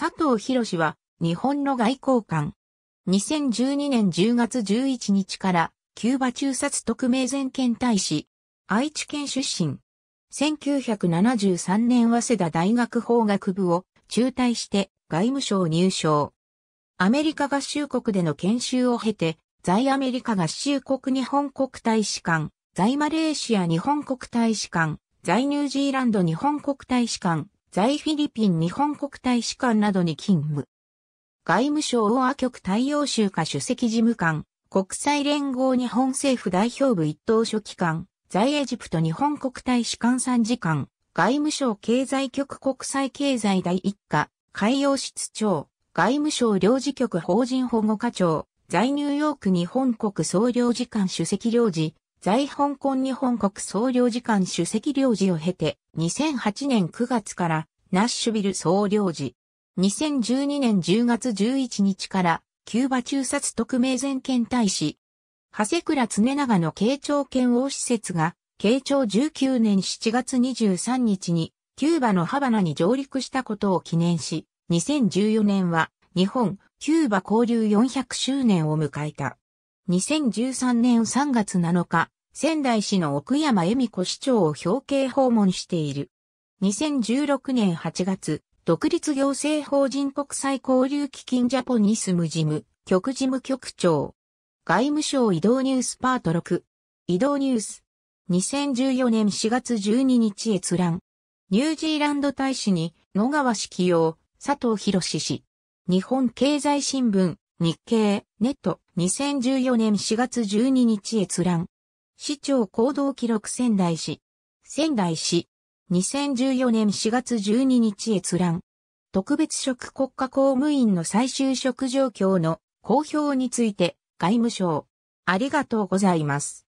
佐藤博士は日本の外交官。2012年10月11日からキューバ中殺特命全権大使、愛知県出身。1973年早稲田大学法学部を中退して外務省入省。アメリカ合衆国での研修を経て、在アメリカ合衆国日本国大使館、在マレーシア日本国大使館、在ニュージーランド日本国大使館、在フィリピン日本国大使館などに勤務。外務省大和局大洋州下主席事務官、国際連合日本政府代表部一等書記官、在エジプト日本国大使館参事官、外務省経済局国際経済第一課、海洋室長、外務省領事局法人保護課長、在ニューヨーク日本国総領事館主席領事、在香港日本国総領事館主席領事を経て、2008年9月からナッシュビル総領事。2012年10月11日から、キューバ中殺特命全権大使。長谷倉常長の慶長遣王施設が、慶長19年7月23日に、キューバのハバナに上陸したことを記念し、2014年は、日本、キューバ交流400周年を迎えた。2013年3月7日、仙台市の奥山恵美子市長を表敬訪問している。2016年8月、独立行政法人国際交流基金ジャポニスム事務、局事務局長。外務省移動ニュースパート6。移動ニュース。2014年4月12日閲覧。ニュージーランド大使に野川氏起用、佐藤博氏。日本経済新聞、日経、ネット。2014年4月12日閲覧。市長行動記録仙台市。仙台市。2014年4月12日閲覧。特別職国家公務員の最終職状況の公表について外務省。ありがとうございます。